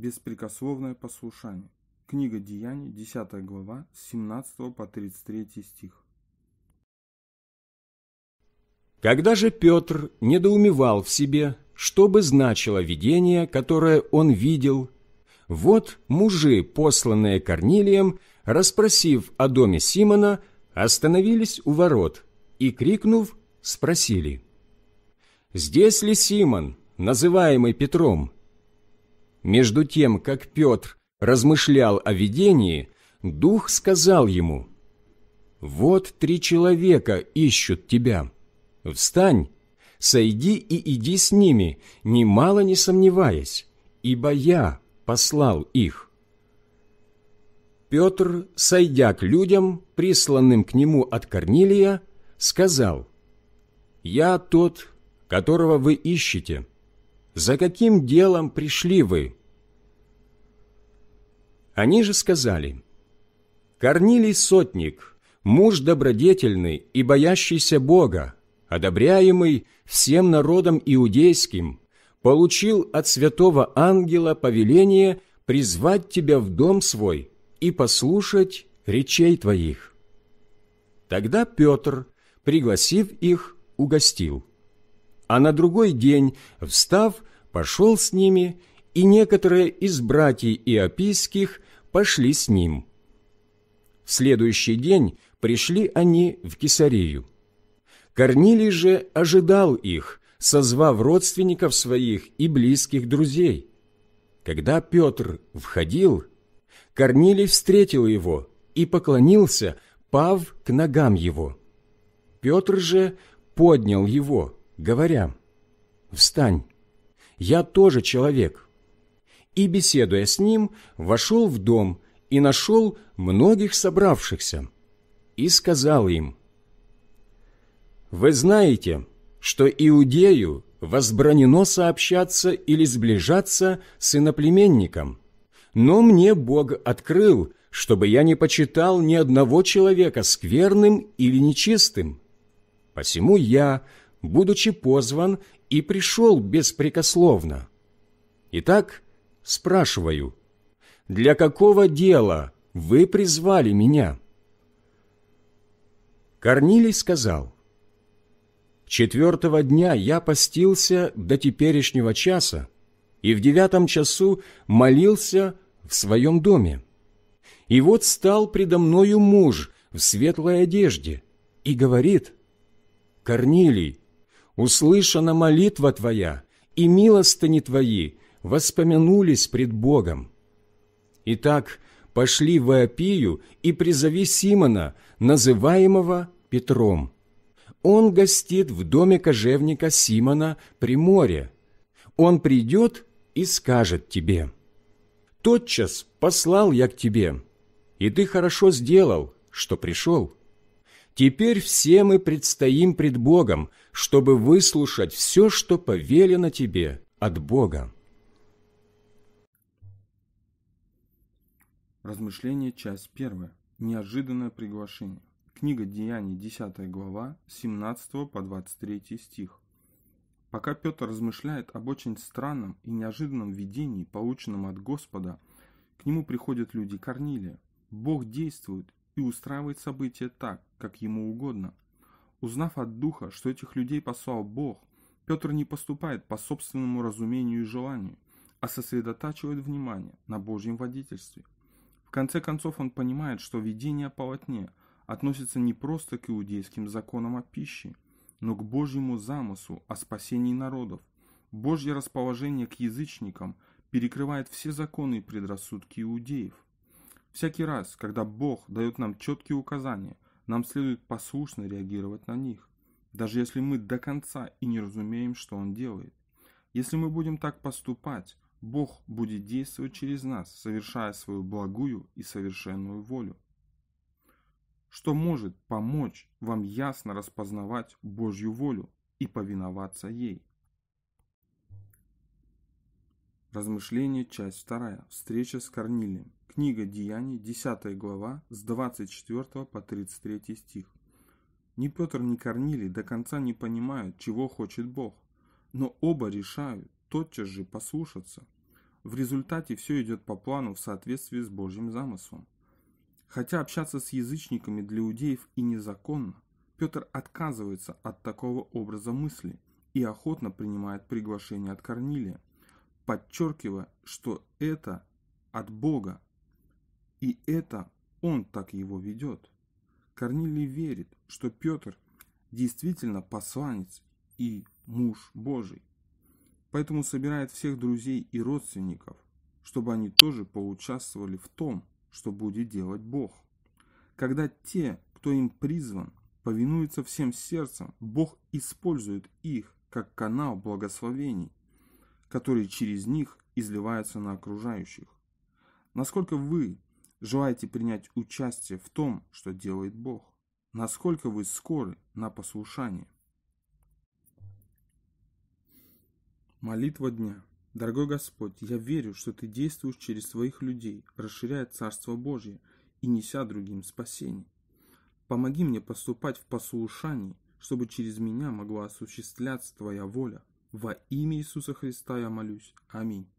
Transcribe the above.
Беспрекословное послушание. Книга Деяний, 10 глава, с 17 по 33 стих. Когда же Петр недоумевал в себе, что бы значило видение, которое он видел, вот мужи, посланные Корнилием, расспросив о доме Симона, остановились у ворот и, крикнув, спросили, «Здесь ли Симон, называемый Петром?» Между тем, как Петр размышлял о видении, Дух сказал ему, «Вот три человека ищут тебя. Встань, сойди и иди с ними, немало не сомневаясь, ибо я послал их». Петр, сойдя к людям, присланным к нему от Корнилия, сказал, «Я тот, которого вы ищете» за каким делом пришли вы?» Они же сказали, «Корнилий Сотник, муж добродетельный и боящийся Бога, одобряемый всем народом иудейским, получил от святого ангела повеление призвать тебя в дом свой и послушать речей твоих». Тогда Петр, пригласив их, угостил а на другой день, встав, пошел с ними, и некоторые из братьев Иопийских пошли с ним. В следующий день пришли они в Кесарию. Корнилий же ожидал их, созвав родственников своих и близких друзей. Когда Петр входил, Корнилий встретил его и поклонился, пав к ногам его. Петр же поднял его – говоря, «Встань, я тоже человек». И, беседуя с ним, вошел в дом и нашел многих собравшихся, и сказал им, «Вы знаете, что Иудею возбранено сообщаться или сближаться с иноплеменником, но мне Бог открыл, чтобы я не почитал ни одного человека скверным или нечистым. Посему я – будучи позван, и пришел беспрекословно. Итак, спрашиваю, для какого дела вы призвали меня?» Корнилий сказал, «Четвертого дня я постился до теперешнего часа, и в девятом часу молился в своем доме. И вот стал предо мною муж в светлой одежде и говорит, «Корнилий, услышана молитва Твоя, и милостыни Твои воспомянулись пред Богом. Итак, пошли в Иопию и призови Симона, называемого Петром. Он гостит в доме кожевника Симона при море. Он придет и скажет тебе, «Тотчас послал я к тебе, и ты хорошо сделал, что пришел». Теперь все мы предстоим пред Богом, чтобы выслушать все, что повелено тебе от Бога. Размышление, часть первая. Неожиданное приглашение. Книга Деяний, 10 глава, 17 по 23 стих. Пока Петр размышляет об очень странном и неожиданном видении, полученном от Господа, к нему приходят люди Корнилия. Бог действует, и устраивает события так, как ему угодно. Узнав от Духа, что этих людей послал Бог, Петр не поступает по собственному разумению и желанию, а сосредотачивает внимание на Божьем водительстве. В конце концов он понимает, что видение о полотне относится не просто к иудейским законам о пище, но к Божьему замыслу о спасении народов. Божье расположение к язычникам перекрывает все законы и предрассудки иудеев – Всякий раз, когда Бог дает нам четкие указания, нам следует послушно реагировать на них, даже если мы до конца и не разумеем, что Он делает. Если мы будем так поступать, Бог будет действовать через нас, совершая свою благую и совершенную волю. Что может помочь вам ясно распознавать Божью волю и повиноваться ей? Размышление, часть вторая. Встреча с Корнилием. Книга Деяний, 10 глава, с 24 по 33 стих. Ни Петр, ни Корнилий до конца не понимают, чего хочет Бог, но оба решают тотчас же послушаться. В результате все идет по плану в соответствии с Божьим замыслом. Хотя общаться с язычниками для иудеев и незаконно, Петр отказывается от такого образа мысли и охотно принимает приглашение от Корнилия, подчеркивая, что это от Бога, и это он так его ведет. Корнилий верит, что Петр действительно посланец и муж Божий. Поэтому собирает всех друзей и родственников, чтобы они тоже поучаствовали в том, что будет делать Бог. Когда те, кто им призван, повинуются всем сердцем, Бог использует их как канал благословений, который через них изливается на окружающих. Насколько вы Желаете принять участие в том, что делает Бог? Насколько вы скоры на послушание? Молитва дня. Дорогой Господь, я верю, что Ты действуешь через своих людей, расширяя Царство Божье и неся другим спасение. Помоги мне поступать в послушании, чтобы через меня могла осуществляться Твоя воля. Во имя Иисуса Христа я молюсь. Аминь.